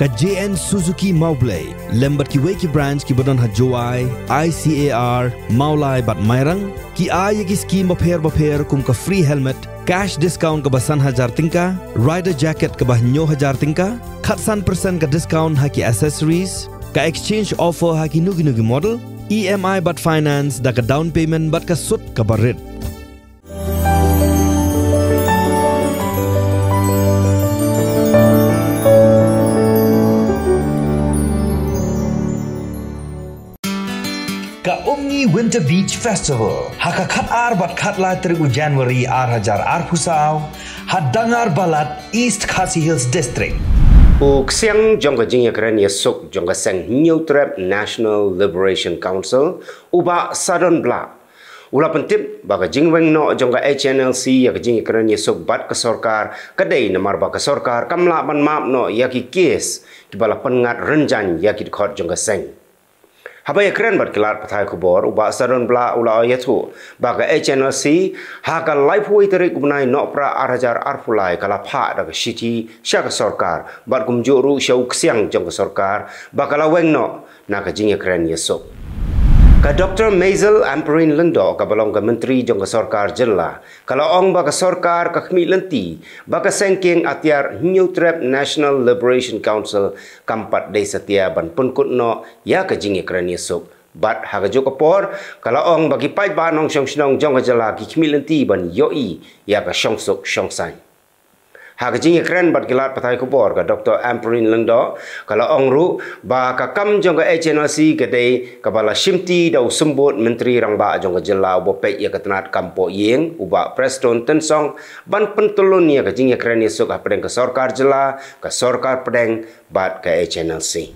ka JN Suzuki Maublay lembat ki weki branch ki badon hajoai ICAR Maulai bat Mairang ki ay ki scheme bapher bapher kum ka free helmet cash discount का बसन हजार तिंका rider jacket का बहनो हजार तिंका खतसन परसेंट का डिस्काउंट है कि एसेसरीज का एक्सचेंज ऑफर है कि नुगी नुगी मॉडल ई एम आई बट फाइनेंस द का डाउन पेमेंट बट का सुट का बरेट Winter Beach Festival. haka Hakakat ar bat kat la terigu Januari ar hajar ar pusau. Hadangar balat East Khasi Hills District. Uk siang jangka jingya keren ya sok jangka seng New Trap National Liberation Council uba sadon bla. Ula pentip baga jingweng no jangka HNLC ya ke jingya keren ya suk bat ke sorkar kedai namar baga sorkar kamla ban maap no ya ki kies kibala pengat renjan ya ki dekhot jangka seng. Habai keren berkelat petai kubor uba sarun bla ula ayatu baga HNLC haka life way teri kubnai no pra arajar arfulai kala pha da city syak sarkar bar gumjuru syauk siang jong sarkar bakala wengno na ka jingye ya keren yesop. Ya, Ka Dr. Maisel Amperin Lendo ka balong ka menteri jong ka sorkar jella. Kala ong ba ka sorkar ka khmi lenti ba ka sengking atyar New Trap National Liberation Council kampat de setia ban punkut no ya ka jingi kerani sok, Bat haga jo ka por kala ong ba ki pai ba nong syong syong jong ka jella ki khmi lenti ban yoi ya ka syong sup syong sanj hak jing e kren bat gilat pathai ko por ga dr amperin lendo kala ong ru ba ka kam jong ga hnc ke dei ka bala shimti dau sumbot menteri rang ba jong ga jela bo pe ye katnat kampo yeng u ba preston tensong ban pentulun ye ka jing e kren ye sok ha pedeng ka sorkar jela ka sorkar pedeng bat ka hnc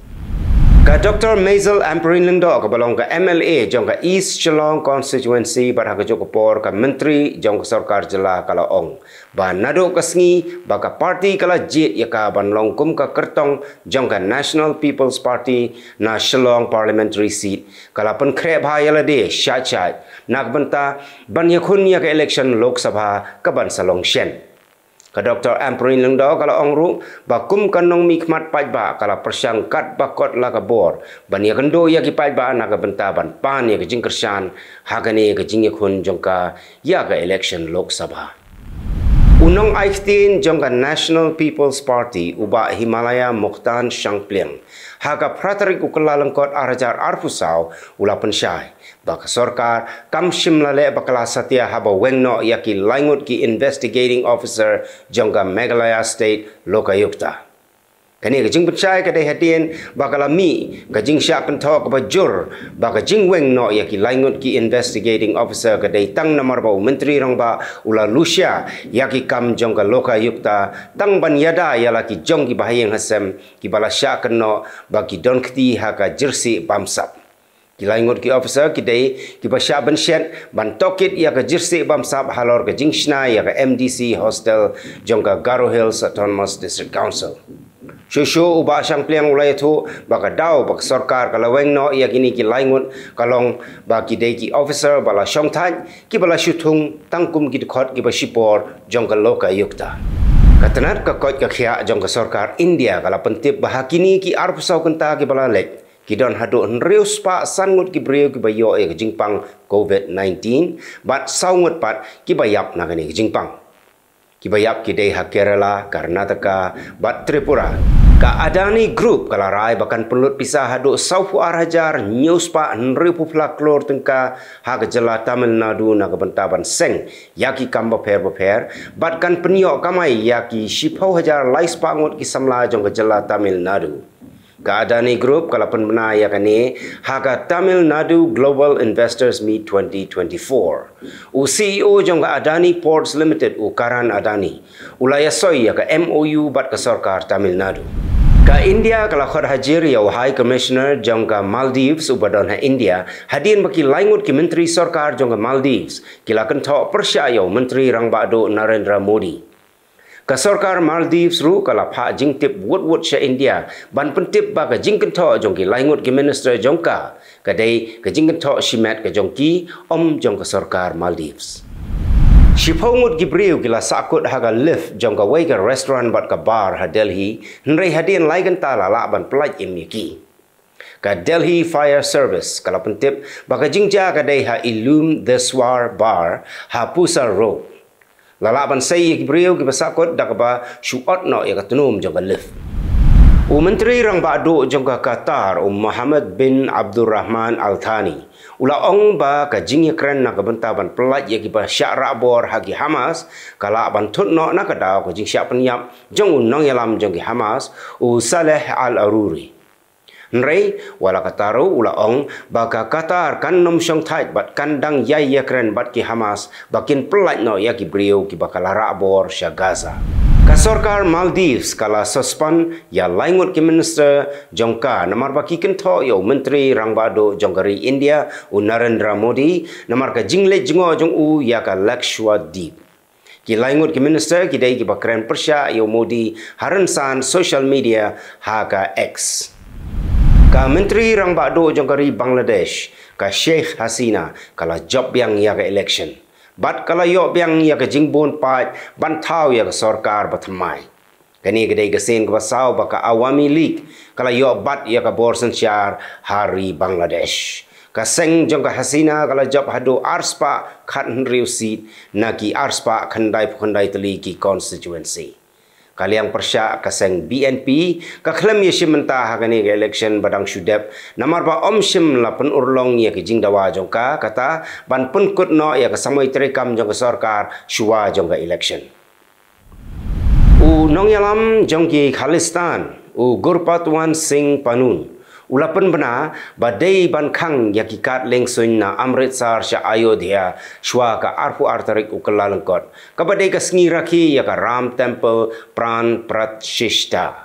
ka Dr. Maisel Amperin Lingdo ka balong ka MLA jong ka East Chelong constituency bar ha ka por ka menteri jong ka sarkar jela kala ong ba nado ka sngi ba ka party kala je ya ka ban long kum ka kertong jong ka National People's Party na Chelong parliamentary seat kala pan khre bha yala de sha cha nak banta ban ya khun ya ka election lok sabha ka ban salong shen ke Dr. Amperin lang daw kalau ang ru bakum kanong mikmat pajba kalau persyangkat bakot la ke bor bani kendo ya ki pajba na ke bentaban pan ya ke jingkersan hagani ke jingi khun jongka ya ke election lok sabha Unong Aikhtin jangka National People's Party uba Himalaya Mokhtan Shangpliang haka Pratarik ukelalengkot arajar arfusau ulapan syai baka sorkar kamshim la le bakla satya haba wengno yaki langut ki investigating officer jonga meghalaya state lokayukta kani ga jing bchai ka dei hatien bakala mi ga jing sha pen kan thok ba jur ba ga jing weng no ya ki ki investigating officer ga dei tang namar ba menteri rong ba ula lucia yaki ki kam jong loka yukta tang ban yada yala la ki jong ki bahayeng hasem ki bala sha kan no ba donkti don kti ha ka jersi pamsap Kila ingut ki officer ki day ki basha ban ban tokit ya ka jirsi bam sab halor ka jingshna ya ka MDC hostel jongka Garo Hills Autonomous District Council. Shushu ubah asyang pliang ulay itu baka daw baka sorkar ka wengno no kini ki laingut kalong ba ki day ki officer bala syong tan ki bala syutung tangkum ki dekot ki basipor jonga loka yukta. Katanat ka kot ka sorkar India kala pentip bahakini ki arpusaw kenta ki bala lek. Kita hadu nrius pa san ngut ki brio ki bayo covid 19 bat sau ngut kibayap ki ni na gani jingpang ki bayap ha kerala karnataka bat tripura ka ni group kalau rai bahkan perlu pisah hadu sau fu arajar news pa nrius pa klor tengka ha jela tamil nadu na ga bentaban seng yaki kamba fer bo fer bat kan penyok kamai yaki sipau hajar lais pa kisamla ki samla jong ga tamil nadu Keadaan Group kalau penayakan ini harga Tamil Nadu Global Investors Meet 2024. U CEO jangka Adani Ports Limited u Karan Adani. Ulaya soi ya ke MOU bat ke sorkar Tamil Nadu. Ke India kalau khod hajir ya High Commissioner jangka Maldives ubadon ha India hadian bagi langut ke Menteri Sorkar jangka Maldives kila kentok persia ya Menteri Rangbado Narendra Modi ka maldives ru kala pha jing tip wot wot sha india ban pun tip ba ka jing kentho jong ki laingot ki minister jong ka ka dei ka jing kentho shi ka jong ki om jong ka sarkar maldives shi phongut gi briu ki la lift jong ka wai ka restaurant bat ka bar ha delhi nrei hadin laigan ta la la ban plaik im ka Delhi Fire Service kalapun tip baka jingja ka dei ha illum the swar bar ha pusar road lalaban sayi ki priu ki pasakot dak ba shuot no ya katnum jaga lef oh, u menteri rang ba do jaga qatar um oh, muhammad bin abdul rahman al thani ula ong ba ka jingi kren na kabenta ban pelat ya ki ba syara bor hagi hamas kala ban thut no na ka da ko jing syap nyap jong nong yalam jong hamas u oh, saleh al aruri Nrei wala kataru ula ong baka katar kan nom syong Thai, bat kandang yai yakren bat ki Hamas bakin pelat no ya ki brio ki bakal rabor sya Gaza. Kasorkar Maldives kala suspend ya laingut ki minister jongka namar baki ken tho yo menteri rangbado jongari India u Narendra Modi namar ka jingle jingo jong u ya ka Lakshwa Deep. Ki laingut ki minister ki dai ki bakren persya yo Modi haransan social media haka X. Ka Menteri Rang Bakdo Jongkari Bangladesh, ka Sheikh Hasina, kalau job yang ia ke election. Bat kala yo yang ia ke jingbon pat, ban thau ia ke sorkar batamai. Kani ke dey kesin ke basau ba awami lik, kala yo bat ia ke borsan syar hari Bangladesh. Ka seng jongka Hasina kalau job hadu arspa khat riusit, naki arspa khandai pukhandai teliki constituency kaliang persya kaseng BNP ka khlem ye shim ta ha gani election badang shudep namar ba om shim la pun urlong ye kijing dawa jongka kata ban pun kut no ye ka samoi tre kam jong ka sarkar shuwa jong ka election u nong yalam jong ki khalistan u gurpat Singh panun Ulapan bana badai ban kang yakikat leng na amrit sar sya Ayodhya, dia shwa ka arfu artarik ukala lengkot. Kabadai ka sengi rakhi yaka ram temple pran prat shishta.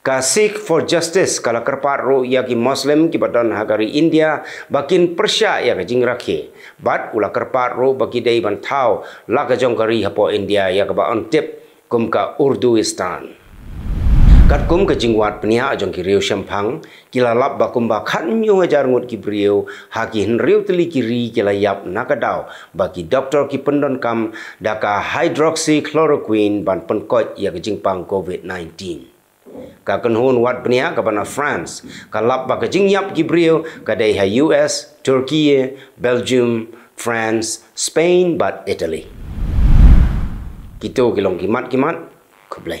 Ka seek for justice kala kerpat ro yaki muslim ki badan hagari india bakin persya yaka jing rakhi. Bat ula kerpat ro baki day ban tau laka jongkari hapo india yaka ba on tip kumka urduistan. กัดกุมกจิงวัดปนียจงกิเรียวชมพังกิลาลับบักุมบาขันยูอาจารย์งดกิเรียวหากิเห็นเรียวตลิกิรีกิลายับนักดาวบักิด็อกเตอร์กิปนดอนคำดากาไฮดรอกซีคลอร์ควินบันปนกอยยากจิงพังโควิด -19 กับคนหูนวัดเนียกับนาฟรานซ์กับลับบักจิงยับกิบริโอกับได้ฮายูเอสตุรกีเบลจิมฟรานซ์สเปนบัตอิตาลีกิโตกิลงกิมัดกิมัดคุบเลย